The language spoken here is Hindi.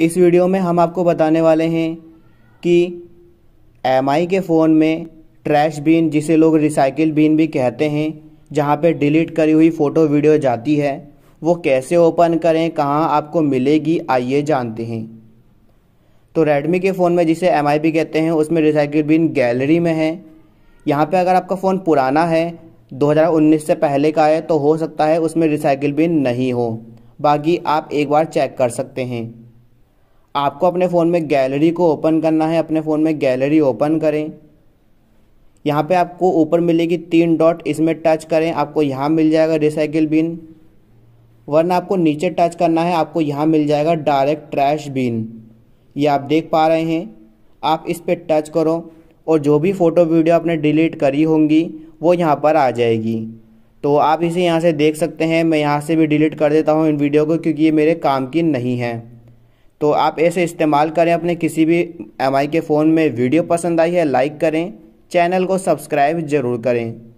इस वीडियो में हम आपको बताने वाले हैं कि एम के फ़ोन में ट्रैश बिन जिसे लोग रिसाइकिल बिन भी कहते हैं जहाँ पे डिलीट करी हुई फ़ोटो वीडियो जाती है वो कैसे ओपन करें कहाँ आपको मिलेगी आइए जानते हैं तो रेडमी के फ़ोन में जिसे एम भी कहते हैं उसमें रिसाइकिल बिन गैलरी में है यहाँ पर अगर आपका फ़ोन पुराना है 2019 से पहले का है तो हो सकता है उसमें रिसाइकिल बिन नहीं हो बाकी आप एक बार चेक कर सकते हैं आपको अपने फ़ोन में गैलरी को ओपन करना है अपने फ़ोन में गैलरी ओपन करें यहाँ पे आपको ऊपर मिलेगी तीन डॉट इसमें टच करें आपको यहाँ मिल जाएगा रिसाइकिल बिन वरना आपको नीचे टच करना है आपको यहाँ मिल जाएगा डायरेक्ट ट्रैश बिन ये आप देख पा रहे हैं आप इस पर टच करो और जो भी फ़ोटो वीडियो आपने डिलीट करी होंगी वो यहाँ पर आ जाएगी तो आप इसे यहाँ से देख सकते हैं मैं यहाँ से भी डिलीट कर देता हूँ इन वीडियो को क्योंकि ये मेरे काम की नहीं है तो आप ऐसे इस्तेमाल करें अपने किसी भी एम के फ़ोन में वीडियो पसंद आई है लाइक करें चैनल को सब्सक्राइब ज़रूर करें